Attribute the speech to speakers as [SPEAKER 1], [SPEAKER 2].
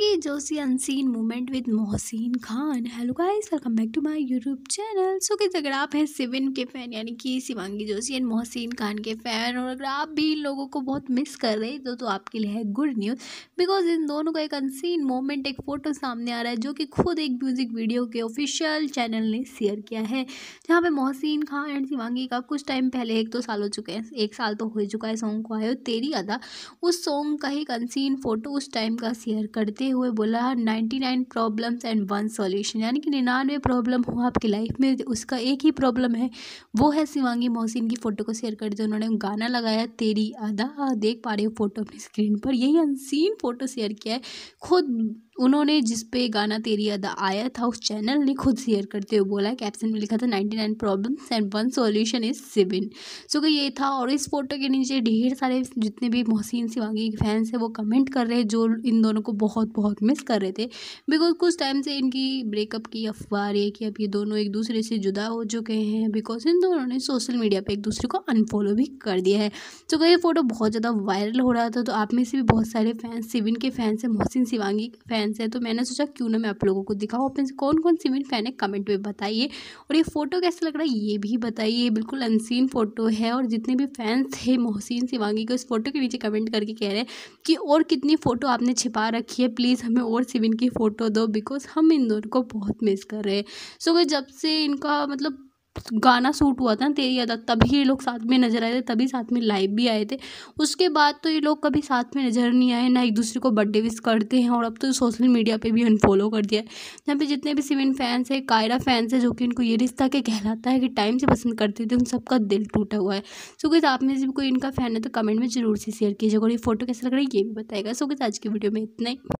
[SPEAKER 1] करेंगे जोसी unseen moment with Mohsin Khan hello guys welcome back to my YouTube channel so कि अगर आप हैं सिविन के फ़ैन यानी कि शिवांगी जोशी एंड मोहसिन खान के फ़ैन और अगर आप भी इन लोगों को बहुत मिस कर रहे हैं तो, तो आपके लिए है गुड न्यूज़ बिकॉज इन दोनों का एक अनसीन मोमेंट एक फ़ोटो सामने आ रहा है जो कि खुद एक म्यूज़िक वीडियो के ऑफिशियल चैनल ने शेयर किया है जहाँ पर मोहसिन खान एंड शिवांगी का कुछ टाइम पहले एक दो साल हो चुके हैं एक साल तो हो चुका है सॉन्ग को आयो तेरी अदा उस सॉन्ग का ही एक अनसीन फ़ोटो उस टाइम का शेयर करते हुए बोला ninety nine problems and one solution यानी कि निन्यानवे प्रॉब्लम हो आपकी लाइफ में उसका एक ही प्रॉब्लम है वो है शिवांगी मोहसिन की फ़ोटो को शेयर कर दिया उन्होंने गाना लगाया तेरी आधा देख पा रहे हो फोटो अपनी स्क्रीन पर यही अनसीन फ़ोटो शेयर किया है खुद उन्होंने जिस पे गाना तेरी अदा आया था उस चैनल ने खुद शेयर करते हुए बोला कैप्शन में लिखा था ninety nine problems and one solution is Shivin so कि ये था और इस फोटो के नीचे ढेर सारे जितने भी मोहसिन शिवांगी के फैंस हैं वो कमेंट कर रहे हैं जो इन दोनों को बहुत लोग बहुत मिस कर रहे थे बिकॉज कुछ टाइम से इनकी ब्रेकअप की अफवाह है कि अब ये दोनों एक दूसरे से जुदा हो चुके हैं बिकॉज इन दोनों ने सोशल मीडिया पर एक दूसरे को अनफॉलो भी कर दिया है तो ये फ़ोटो बहुत ज़्यादा वायरल हो रहा था तो आप में से भी बहुत सारे फैंस सिविन के फैंस हैं मोहसिन शिवांगी के फैंस हैं तो मैंने सोचा क्यों ना मैं आप लोगों को दिखाऊँ अपने से कौन कौन सिविन फ़ैन है कमेंट में बताइए और ये फ़ोटो कैसा लग रहा है ये भी बताइए बिल्कुल अनसीन फ़ोटो है और जितने भी फैंस थे मोहसिन शिवांगी को इस फोटो के नीचे कमेंट करके कह रहे हैं कि और कितनी फ़ोटो आपने छिपा रखी है प्लीज़ हमें और सिविन की फ़ोटो दो बिकॉज़ हम इन दोनों को बहुत मिस कर रहे हैं सो so, जब से इनका मतलब गाना शूट हुआ था ना तेरी याद तभी ये लोग साथ में नज़र आए थे तभी साथ में लाइव भी आए थे उसके बाद तो ये लोग कभी साथ में नज़र नहीं आए ना एक दूसरे को बर्थडे विश करते हैं और अब तो सोशल मीडिया पे भी अनफॉलो कर दिया है जहाँ पे जितने भी सिविन फैंस हैं कायरा फैंस हैं जो कि इनको ये रिश्ता के कहलाता है कि टाइम से पसंद करते थे उन सबका दिल टूटा हुआ है सो किस आप में से भी कोई इनका फ़ैन है तो कमेंट में ज़रूर से शेयर कीजिएगा और ये फोटो कैसा लग रहा है ये भी बताएगा सो किस आज की वीडियो में इतना ही